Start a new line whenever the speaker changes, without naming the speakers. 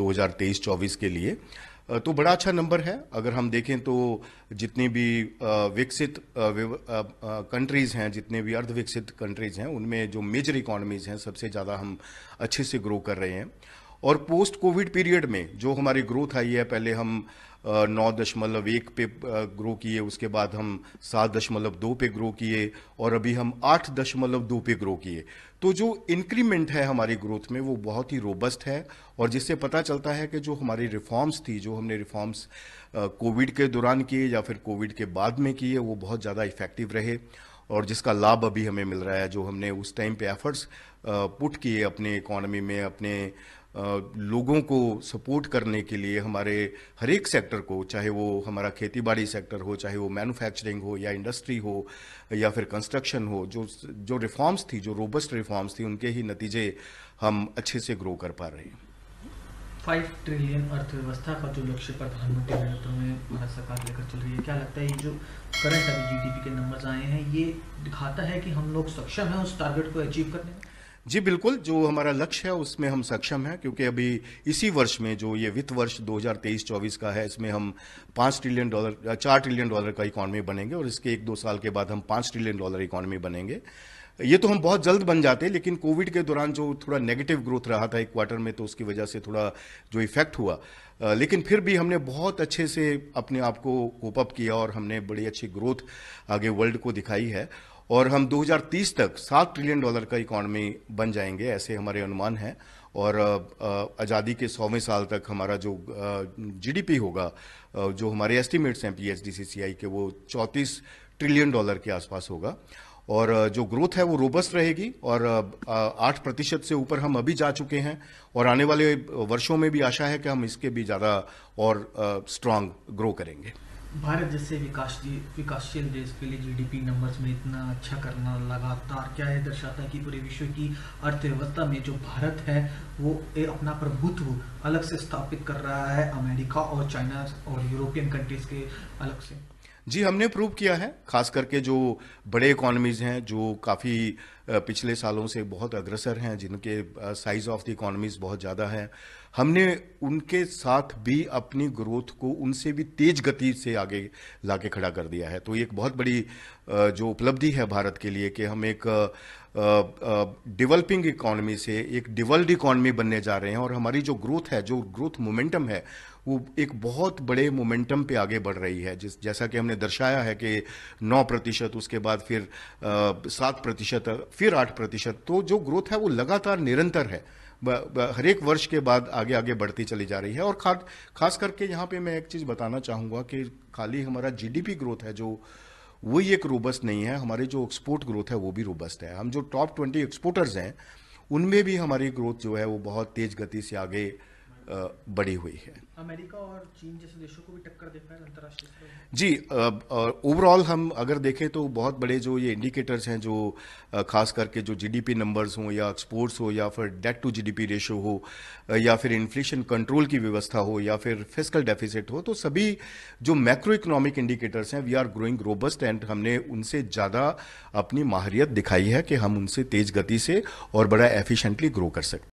2023-24 के लिए तो बड़ा अच्छा नंबर है अगर हम देखें तो जितनी भी विकसित कंट्रीज़ हैं जितने भी अर्धविकसित कंट्रीज़ हैं उनमें जो मेजर इकोनॉमीज़ हैं सबसे ज़्यादा हम अच्छे से ग्रो कर रहे हैं और पोस्ट कोविड पीरियड में जो हमारी ग्रोथ आई है पहले हम नौ दशमलव एक पे ग्रो किए उसके बाद हम सात दशमलव दो पे ग्रो किए और अभी हम आठ दशमलव दो पे ग्रो किए तो जो इंक्रीमेंट है हमारी ग्रोथ में वो बहुत ही रोबस्ट है और जिससे पता चलता है कि जो हमारी रिफॉर्म्स थी जो हमने रिफॉर्म्स कोविड के दौरान किए या फिर कोविड के बाद में किए वो बहुत ज़्यादा इफेक्टिव रहे और जिसका लाभ अभी हमें मिल रहा है जो हमने उस टाइम पे एफर्ट्स पुट किए अपने इकोनॉमी में अपने लोगों को सपोर्ट करने के लिए हमारे हर एक सेक्टर को चाहे वो हमारा खेतीबाड़ी सेक्टर हो चाहे वो मैन्युफैक्चरिंग हो या इंडस्ट्री हो या फिर कंस्ट्रक्शन हो जो जो रिफॉर्म्स थी जो रोबस्ट रिफॉर्म्स थी उनके ही नतीजे हम अच्छे से ग्रो कर पा रहे हैं
फाइव ट्रिलियन अर्थव्यवस्था का जो लक्ष्य प्रधानमंत्री नरेंद्र मोदी भारत सरकार लेकर चल रही है क्या लगता है ये जो करंट अभी जीडीपी के नंबर्स आए हैं ये दिखाता है कि हम लोग सक्षम हैं उस टारगेट
को अचीव करने में जी बिल्कुल जो हमारा लक्ष्य है उसमें हम सक्षम हैं क्योंकि अभी इसी वर्ष में जो ये वित्त वर्ष 2023-24 का है इसमें हम पाँच ट्रिलियन डॉलर चार ट्रिलियन डॉलर का इकॉनमी बनेंगे और इसके एक दो साल के बाद हम पाँच ट्रिलियन डॉलर इकॉनमी बनेंगे ये तो हम बहुत जल्द बन जाते लेकिन कोविड के दौरान जो थोड़ा नेगेटिव ग्रोथ रहा था एक क्वार्टर में तो उसकी वजह से थोड़ा जो इफेक्ट हुआ लेकिन फिर भी हमने बहुत अच्छे से अपने आप को कोप अप किया और हमने बड़ी अच्छी ग्रोथ आगे वर्ल्ड को दिखाई है और हम 2030 तक 7 ट्रिलियन डॉलर का इकॉनमी बन जाएंगे ऐसे हमारे अनुमान हैं और आज़ादी के सौवें साल तक हमारा जो जीडीपी होगा जो हमारे एस्टिमेट्स हैं पीएचडीसीसीआई के वो 34 ट्रिलियन डॉलर के आसपास होगा और जो ग्रोथ है वो रोबस्ट रहेगी और आठ प्रतिशत से ऊपर हम अभी जा चुके हैं और आने वाले वर्षों में भी आशा है कि हम इसके भी ज़्यादा और स्ट्रांग ग्रो करेंगे
भारत जैसे विकास विकासशील देश के लिए जीडीपी नंबर्स में इतना अच्छा करना लगातार क्या है दर्शाता है कि पूरे विश्व की अर्थव्यवस्था में जो भारत है वो अपना प्रभुत्व अलग से स्थापित कर रहा है अमेरिका और चाइना और यूरोपियन कंट्रीज के अलग से
जी हमने प्रूव किया है खास करके जो बड़े इकोनॉमीज़ हैं जो काफ़ी पिछले सालों से बहुत अग्रसर हैं जिनके साइज ऑफ द इकोनॉमीज बहुत ज़्यादा है हमने उनके साथ भी अपनी ग्रोथ को उनसे भी तेज गति से आगे ला के खड़ा कर दिया है तो एक बहुत बड़ी जो उपलब्धि है भारत के लिए कि हम एक डेवलपिंग इकोनॉमी से एक डिवर्ल्ड इकोनॉमी बनने जा रहे हैं और हमारी जो ग्रोथ है जो ग्रोथ मोमेंटम है वो एक बहुत बड़े मोमेंटम पे आगे बढ़ रही है जिस जैसा कि हमने दर्शाया है कि 9 प्रतिशत उसके बाद फिर सात प्रतिशत फिर आठ प्रतिशत तो जो ग्रोथ है वो लगातार निरंतर है हर एक वर्ष के बाद आगे आगे बढ़ती चली जा रही है और खा, खास करके यहाँ पे मैं एक चीज़ बताना चाहूँगा कि खाली हमारा जीडीपी ग्रोथ है जो वो एक रोबस्ट नहीं है हमारी जो एक्सपोर्ट ग्रोथ है वो भी रोबस्ट है हम जो टॉप ट्वेंटी एक्सपोर्टर्स हैं उनमें भी हमारी ग्रोथ जो है वो बहुत तेज़ गति से आगे बढ़ी हुई है
अमेरिका और चीन जैसे देशों को भी टक्कर दे पाए अंतर्राष्ट्रीय
जी ओवरऑल हम अगर देखें तो बहुत बड़े जो ये इंडिकेटर्स हैं जो खास करके जो जीडीपी नंबर्स हों या एक्सपोर्ट्स हो या फिर डेट टू जीडीपी रेशो हो या फिर इन्फ्लेशन कंट्रोल की व्यवस्था हो या फिर फिजिकल डेफिसिट हो तो सभी जो मैक्रो इकोनॉमिक इंडिकेटर्स हैं we are growing robust and हमने उनसे ज़्यादा अपनी माहरियत दिखाई है कि हम उनसे तेज़ गति से और बड़ा एफिशेंटली ग्रो कर सकते